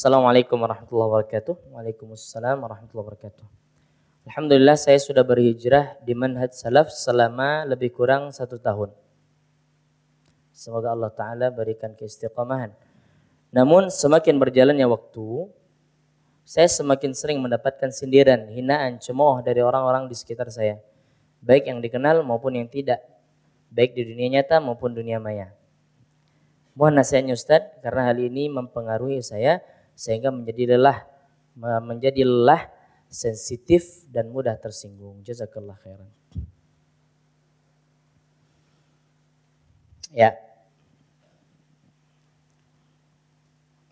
Assalamualaikum warahmatullahi wabarakatuh. Waalaikumsalam warahmatullahi wabarakatuh. Alhamdulillah saya sudah berhijrah di manhaj salaf selama lebih kurang satu tahun. Semoga Allah Ta'ala berikan keistiqomahan. Namun semakin berjalannya waktu, saya semakin sering mendapatkan sindiran, hinaan, cemooh dari orang-orang di sekitar saya. Baik yang dikenal maupun yang tidak. Baik di dunia nyata maupun dunia maya. Mohon nasihatnya Ustadz, karena hal ini mempengaruhi saya sehingga menjadi lelah menjadi lelah sensitif dan mudah tersinggung. Jazakallah khairan. Ya.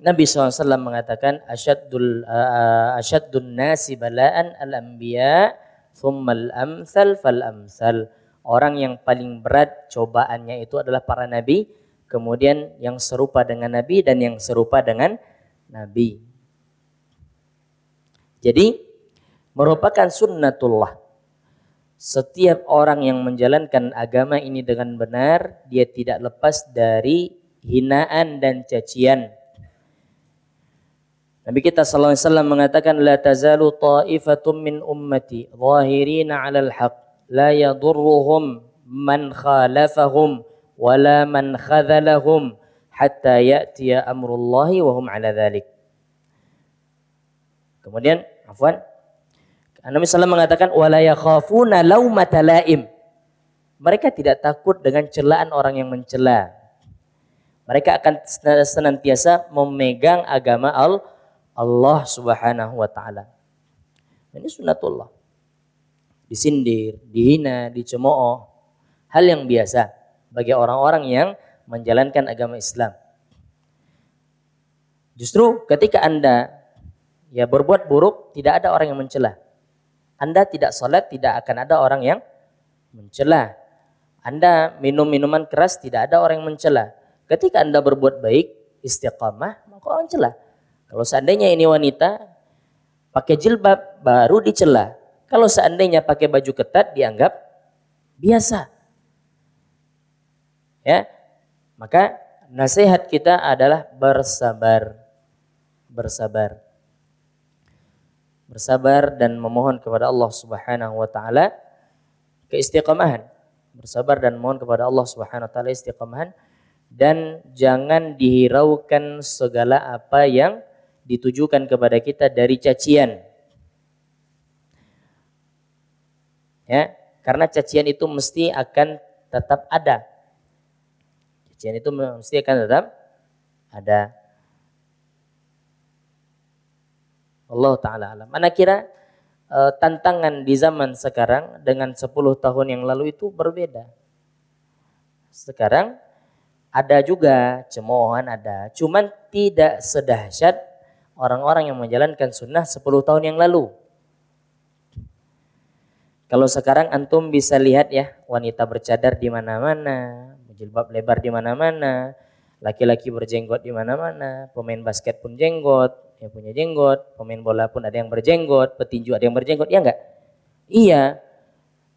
Nabi SAW mengatakan asyaddul uh, asyaddun nasi bala'an al-anbiya thumma al-amsal fal-amsal. Orang yang paling berat cobaannya itu adalah para nabi, kemudian yang serupa dengan nabi dan yang serupa dengan Nabi. Jadi merupakan sunnatullah. Setiap orang yang menjalankan agama ini dengan benar, dia tidak lepas dari hinaan dan cacian. Nabi kita sallallahu alaihi wasallam mengatakan la tazalu ta'ifatum min ummati zahirina 'alal haqq la yadurruhum man khalafahum wala man khadhalahum hatta ya'tiya amrullahi wa hum ala dhalik. Kemudian, afwan. Nabi SAW mengatakan, وَلَا yakhafuna لَوْمَةَ لَائِمْ Mereka tidak takut dengan celaan orang yang mencela. Mereka akan senantiasa memegang agama Allah Subhanahu wa taala. Ini sunatullah. Disindir, dihina, dicemooh, hal yang biasa bagi orang-orang yang menjalankan agama Islam. Justru ketika Anda ya berbuat buruk, tidak ada orang yang mencela. Anda tidak sholat, tidak akan ada orang yang mencela. Anda minum minuman keras, tidak ada orang yang mencela. Ketika Anda berbuat baik, istiqamah, maka orang celah. Kalau seandainya ini wanita pakai jilbab baru dicela. Kalau seandainya pakai baju ketat dianggap biasa. Ya, maka nasihat kita adalah bersabar. Bersabar. Bersabar dan memohon kepada Allah Subhanahu wa taala keistiqamahan. Bersabar dan mohon kepada Allah Subhanahu wa taala istiqomahan dan jangan dihiraukan segala apa yang ditujukan kepada kita dari cacian. Ya, karena cacian itu mesti akan tetap ada Rincian itu mesti akan tetap ada. Allah Ta'ala alam. Mana kira e, tantangan di zaman sekarang dengan 10 tahun yang lalu itu berbeda. Sekarang ada juga cemoohan ada, cuman tidak sedahsyat orang-orang yang menjalankan sunnah 10 tahun yang lalu. Kalau sekarang antum bisa lihat ya wanita bercadar di mana-mana, jilbab lebar di mana-mana, laki-laki berjenggot di mana-mana, pemain basket pun jenggot, yang punya jenggot, pemain bola pun ada yang berjenggot, petinju ada yang berjenggot, ya enggak? Iya.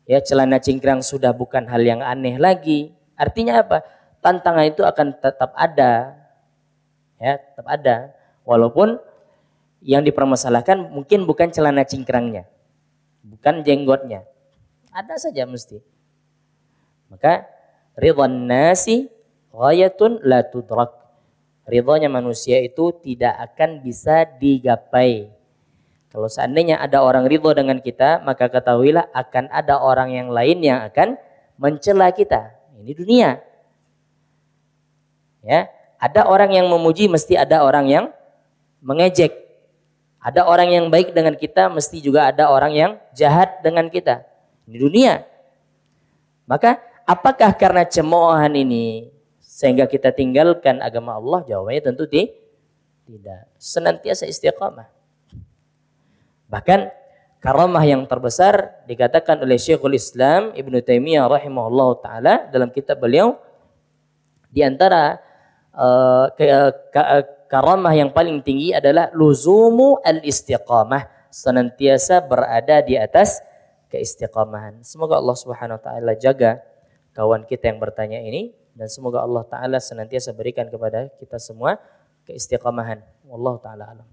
Ya celana cingkrang sudah bukan hal yang aneh lagi. Artinya apa? Tantangan itu akan tetap ada. Ya, tetap ada. Walaupun yang dipermasalahkan mungkin bukan celana cingkrangnya. Bukan jenggotnya. Ada saja mesti. Maka Ridwan nasi ghayatun la tudrak. Ridhonya manusia itu tidak akan bisa digapai. Kalau seandainya ada orang ridho dengan kita, maka ketahuilah akan ada orang yang lain yang akan mencela kita. Ini dunia. Ya, ada orang yang memuji mesti ada orang yang mengejek. Ada orang yang baik dengan kita mesti juga ada orang yang jahat dengan kita. Ini dunia. Maka Apakah karena cemoohan ini sehingga kita tinggalkan agama Allah? Jawabnya tentu di, tidak. Senantiasa istiqamah. Bahkan karamah yang terbesar dikatakan oleh Syekhul Islam Ibnu Taimiyah rahimahullah taala dalam kitab beliau di antara uh, karamah yang paling tinggi adalah luzumu al-istiqamah, senantiasa berada di atas keistiqamahan. Semoga Allah Subhanahu wa taala jaga kawan kita yang bertanya ini dan semoga Allah taala senantiasa berikan kepada kita semua keistiqamahan. Wallahu taala alam.